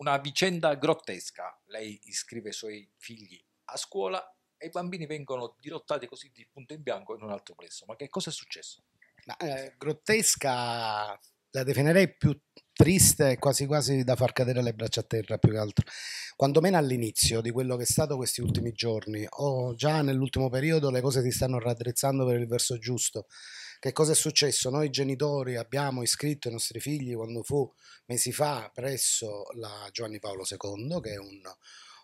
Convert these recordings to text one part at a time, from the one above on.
Una vicenda grottesca. Lei iscrive i suoi figli a scuola e i bambini vengono dirottati così di punto in bianco in un altro plesso. Ma che cosa è successo? Ma, eh, grottesca la definirei più triste, e quasi quasi da far cadere le braccia a terra più che altro. meno all'inizio di quello che è stato questi ultimi giorni, o già nell'ultimo periodo le cose si stanno raddrizzando per il verso giusto. Che cosa è successo? Noi genitori abbiamo iscritto i nostri figli quando fu mesi fa presso la Giovanni Paolo II, che è un,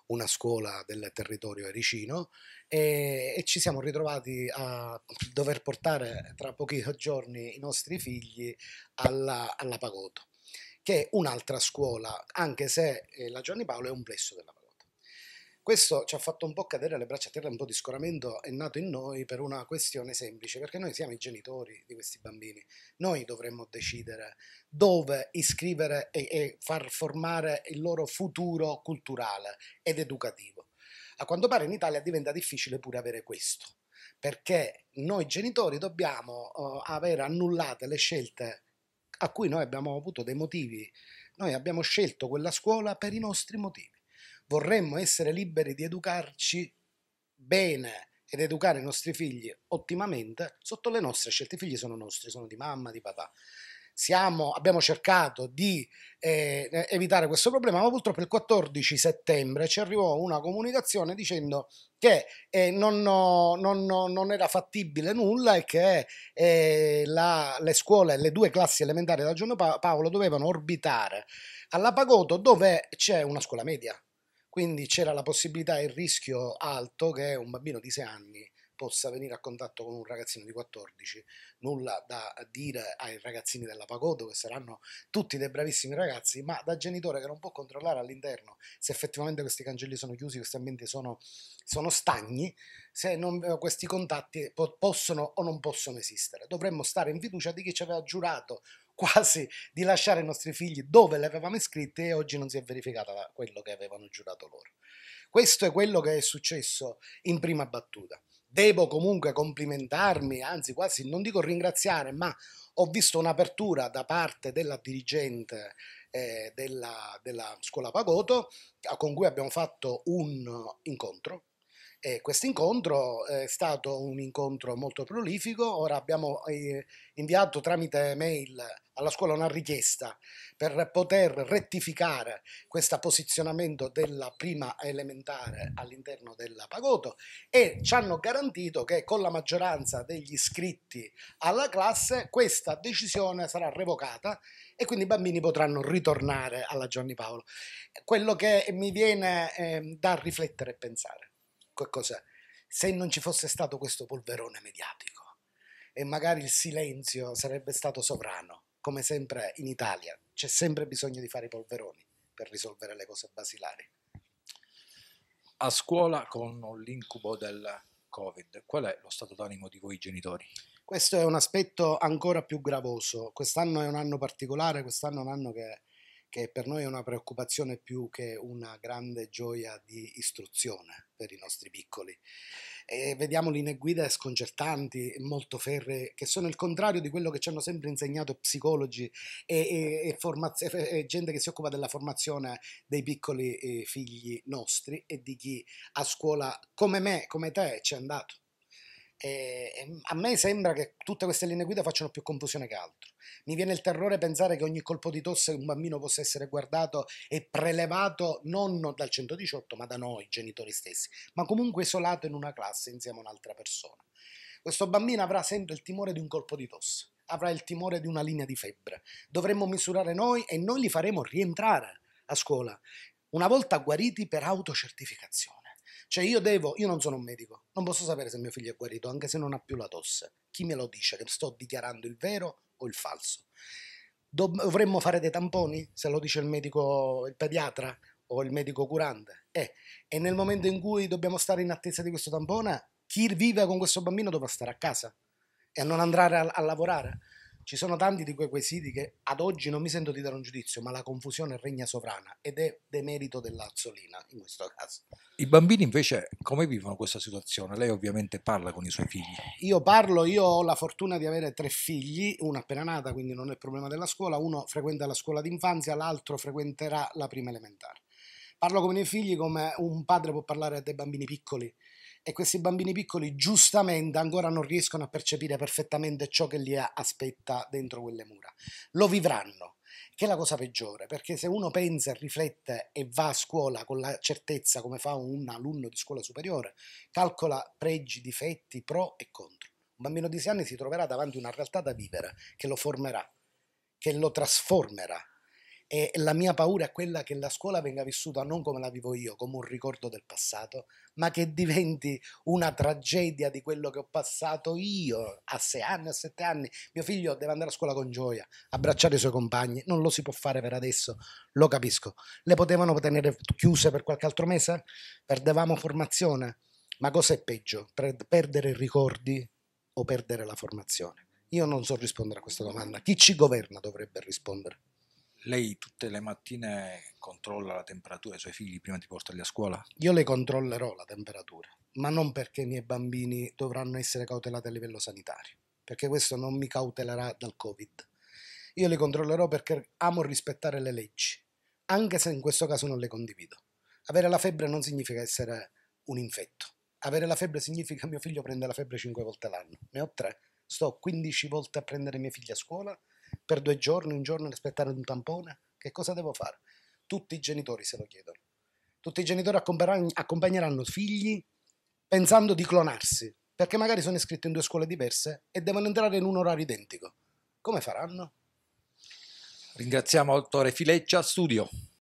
una scuola del territorio ericino e, e, ci siamo ritrovati a dover portare tra pochi giorni i nostri figli alla, alla Pagoto che è un'altra scuola, anche se eh, la Giovanni Paolo è un plesso della questo ci ha fatto un po' cadere le braccia a terra, un po' di scoramento è nato in noi per una questione semplice, perché noi siamo i genitori di questi bambini, noi dovremmo decidere dove iscrivere e, e far formare il loro futuro culturale ed educativo. A quanto pare in Italia diventa difficile pure avere questo, perché noi genitori dobbiamo uh, avere annullate le scelte a cui noi abbiamo avuto dei motivi. Noi abbiamo scelto quella scuola per i nostri motivi vorremmo essere liberi di educarci bene ed educare i nostri figli ottimamente sotto le nostre scelte. I figli sono nostri, sono di mamma, di papà. Siamo, abbiamo cercato di eh, evitare questo problema, ma purtroppo il 14 settembre ci arrivò una comunicazione dicendo che eh, non, non, non, era fattibile nulla e che eh, la, le scuole, le due classi elementari da Giorgio Paolo dovevano orbitare alla Pagoto dove c'è una scuola media quindi c'era la possibilità e il rischio alto che un bambino di 6 anni possa venire a contatto con un ragazzino di 14. Nulla da dire ai ragazzini della Pagodo, che saranno tutti dei bravissimi ragazzi, ma da genitore che non può controllare all'interno se effettivamente questi cancelli sono chiusi, questi ambienti sono, sono stagni, se non, eh, questi contatti possono o non possono esistere. Dovremmo stare in fiducia di chi ci aveva giurato quasi di lasciare i nostri figli dove li avevamo iscritti e oggi non si è verificata quello che avevano giurato loro. Questo è quello che è successo in prima battuta. Devo comunque complimentarmi, anzi quasi non dico ringraziare, ma ho visto un'apertura da parte della dirigente eh, della, della scuola Pagoto con cui abbiamo fatto un incontro e questo incontro eh, è stato un incontro molto prolifico, ora abbiamo eh, inviato tramite mail alla scuola una richiesta per poter rettificare questo posizionamento della prima elementare all'interno della Pagoto e ci hanno garantito che con la maggioranza degli iscritti alla classe questa decisione sarà revocata e quindi i bambini potranno ritornare alla Gianni Paolo. Quello che mi viene eh, da riflettere e pensare qualcosa, se non ci fosse stato questo polverone mediatico e magari il silenzio sarebbe stato sovrano, come sempre in Italia, c'è sempre bisogno di fare i polveroni per risolvere le cose basilari. A scuola con l'incubo del Covid, qual è lo stato d'animo di voi genitori? Questo è un aspetto ancora più gravoso, quest'anno è un anno particolare, quest'anno è un anno che che per noi è una preoccupazione più che una grande gioia di istruzione per i nostri piccoli. E vediamo linee guida sconcertanti, molto ferre, che sono il contrario di quello che ci hanno sempre insegnato psicologi e, e, e, formaz- e gente che si occupa della formazione dei piccoli eh, figli nostri e di chi a scuola, come me, come te, ci è andato. E a me sembra che tutte queste linee guida facciano più confusione che altro. Mi viene il terrore pensare che ogni colpo di tosse che un bambino possa essere guardato e prelevato non dal 118, ma da noi, genitori stessi, ma comunque isolato in una classe insieme a un'altra persona. Questo bambino avrà sempre il timore di un colpo di tosse, avrà il timore di una linea di febbre. Dovremmo misurare noi e noi li faremo rientrare a scuola, una volta guariti per autocertificazione. Cioè io devo, io non sono un medico, non posso sapere se mio figlio è guarito, anche se non ha più la tosse. Chi me lo dice che sto dichiarando il vero o il falso? Dovremmo fare dei tamponi se lo dice il medico, il pediatra o il medico curante? Eh, e nel momento in cui dobbiamo stare in attesa di questo tampone, chi vive con questo bambino dovrà stare a casa e non andare a, a lavorare. Ci sono tanti di quei quesiti che ad oggi non mi sento di dare un giudizio, ma la confusione regna sovrana ed è demerito dell'azzolina in questo caso. I bambini invece come vivono questa situazione? Lei ovviamente parla con i suoi figli. Io parlo, io ho la fortuna di avere tre figli, una appena nata, quindi non è problema della scuola, uno frequenta la scuola d'infanzia, l'altro frequenterà la prima elementare. Parlo con i miei figli come un padre può parlare a dei bambini piccoli e questi bambini piccoli giustamente ancora non riescono a percepire perfettamente ciò che li aspetta dentro quelle mura. Lo vivranno, che è la cosa peggiore, perché se uno pensa, riflette e va a scuola con la certezza come fa un alunno di scuola superiore, calcola pregi, difetti, pro e contro. Un bambino di 6 anni si troverà davanti a una realtà da vivere che lo formerà, che lo trasformerà e la mia paura è quella che la scuola venga vissuta non come la vivo io, come un ricordo del passato, ma che diventi una tragedia di quello che ho passato io a sei anni, a sette anni. Mio figlio deve andare a scuola con gioia, abbracciare i suoi compagni, non lo si può fare per adesso, lo capisco. Le potevano tenere chiuse per qualche altro mese? Perdevamo formazione? Ma cos'è peggio? Perdere i ricordi o perdere la formazione? Io non so rispondere a questa domanda. Chi ci governa dovrebbe rispondere? Lei tutte le mattine controlla la temperatura dei suoi figli prima di portarli a scuola? Io le controllerò la temperatura, ma non perché i miei bambini dovranno essere cautelati a livello sanitario, perché questo non mi cautelerà dal Covid. Io le controllerò perché amo rispettare le leggi, anche se in questo caso non le condivido. Avere la febbre non significa essere un infetto. Avere la febbre significa che mio figlio prende la febbre 5 volte l'anno. Ne ho 3. Sto 15 volte a prendere mia figlia a scuola per due giorni, un giorno ad aspettare un tampone? Che cosa devo fare? Tutti i genitori se lo chiedono. Tutti i genitori accompagneranno figli pensando di clonarsi, perché magari sono iscritti in due scuole diverse e devono entrare in un orario identico. Come faranno? Ringraziamo Autore Fileccia, studio.